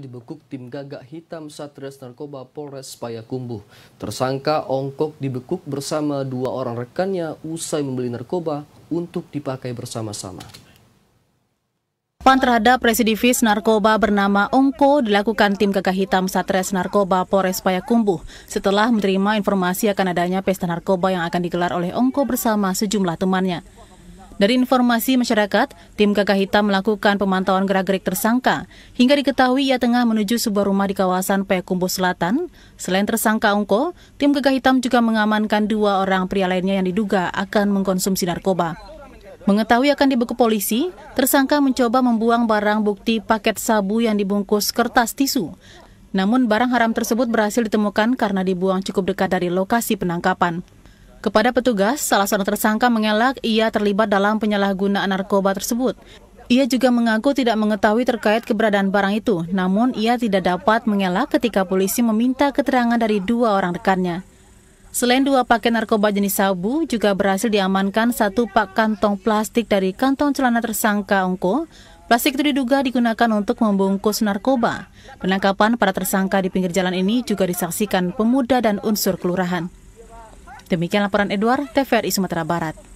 dibekuk tim gagak hitam Satres Narkoba Polres Payakumbuh. Tersangka Ongkok dibekuk bersama dua orang rekannya usai membeli narkoba untuk dipakai bersama-sama. Pan terhadap residivis narkoba bernama Ongko dilakukan tim gagak hitam Satres Narkoba Polres Payakumbuh setelah menerima informasi akan adanya pesta narkoba yang akan digelar oleh Ongko bersama sejumlah temannya. Dari informasi masyarakat, tim Gagah Hitam melakukan pemantauan gerak-gerik tersangka hingga diketahui ia tengah menuju sebuah rumah di kawasan Payakumbuh Selatan. Selain tersangka Ungko, tim Gagah Hitam juga mengamankan dua orang pria lainnya yang diduga akan mengkonsumsi narkoba. Mengetahui akan dibeku polisi, tersangka mencoba membuang barang bukti paket sabu yang dibungkus kertas tisu. Namun barang haram tersebut berhasil ditemukan karena dibuang cukup dekat dari lokasi penangkapan. Kepada petugas, salah seorang tersangka mengelak ia terlibat dalam penyalahgunaan narkoba tersebut. Ia juga mengaku tidak mengetahui terkait keberadaan barang itu, namun ia tidak dapat mengelak ketika polisi meminta keterangan dari dua orang rekannya. Selain dua paket narkoba jenis sabu, juga berhasil diamankan satu pak kantong plastik dari kantong celana tersangka Ongko. Plastik itu diduga digunakan untuk membungkus narkoba. Penangkapan para tersangka di pinggir jalan ini juga disaksikan pemuda dan unsur kelurahan. Demikian laporan Edward, TVRI Sumatera Barat.